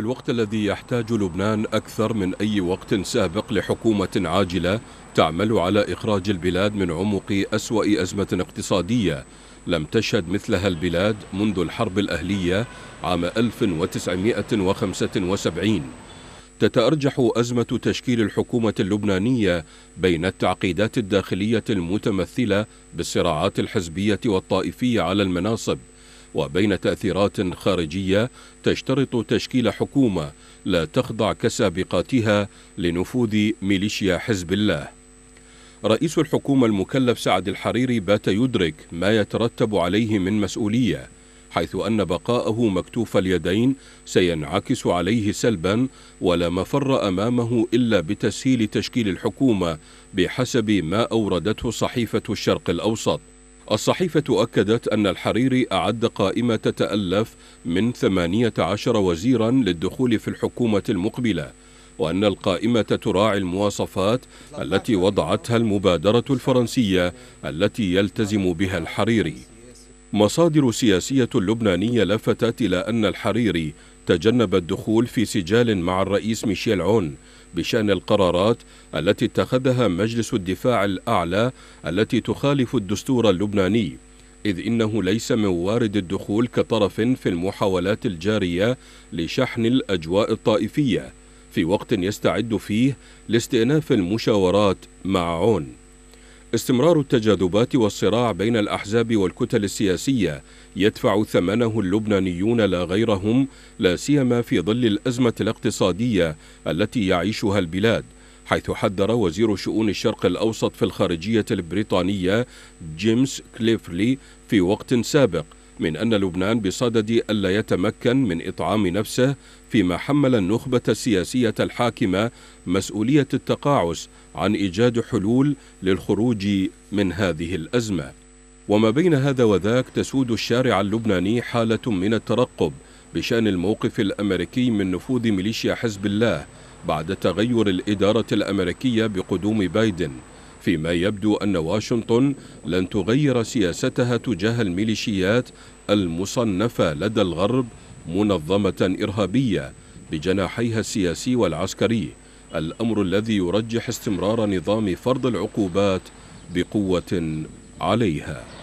في الوقت الذي يحتاج لبنان أكثر من أي وقت سابق لحكومة عاجلة تعمل على إخراج البلاد من عمق أسوأ أزمة اقتصادية لم تشهد مثلها البلاد منذ الحرب الأهلية عام 1975 تتأرجح أزمة تشكيل الحكومة اللبنانية بين التعقيدات الداخلية المتمثلة بالصراعات الحزبية والطائفية على المناصب وبين تأثيرات خارجية تشترط تشكيل حكومة لا تخضع كسابقاتها لنفوذ ميليشيا حزب الله. رئيس الحكومة المكلف سعد الحريري بات يدرك ما يترتب عليه من مسؤولية حيث أن بقاءه مكتوف اليدين سينعكس عليه سلبا ولا مفر أمامه إلا بتسهيل تشكيل الحكومة بحسب ما أوردته صحيفة الشرق الأوسط الصحيفة أكدت أن الحريري أعد قائمة تتألف من 18 وزيرا للدخول في الحكومة المقبلة وأن القائمة تراعي المواصفات التي وضعتها المبادرة الفرنسية التي يلتزم بها الحريري مصادر سياسية لبنانية لفتت إلى أن الحريري تجنب الدخول في سجال مع الرئيس ميشيل عون بشأن القرارات التي اتخذها مجلس الدفاع الأعلى التي تخالف الدستور اللبناني إذ إنه ليس من وارد الدخول كطرف في المحاولات الجارية لشحن الأجواء الطائفية في وقت يستعد فيه لاستئناف المشاورات مع عون استمرار التجاذبات والصراع بين الأحزاب والكتل السياسية يدفع ثمنه اللبنانيون لا غيرهم لا سيما في ظل الأزمة الاقتصادية التي يعيشها البلاد حيث حذر وزير شؤون الشرق الأوسط في الخارجية البريطانية جيمس كليفلي في وقت سابق من أن لبنان بصدد ألا يتمكن من إطعام نفسه فيما حمل النخبة السياسية الحاكمة مسؤولية التقاعس عن إيجاد حلول للخروج من هذه الأزمة وما بين هذا وذاك تسود الشارع اللبناني حالة من الترقب بشأن الموقف الأمريكي من نفوذ ميليشيا حزب الله بعد تغير الإدارة الأمريكية بقدوم بايدن فيما يبدو أن واشنطن لن تغير سياستها تجاه الميليشيات المصنفة لدى الغرب منظمة إرهابية بجناحيها السياسي والعسكري الأمر الذي يرجح استمرار نظام فرض العقوبات بقوة عليها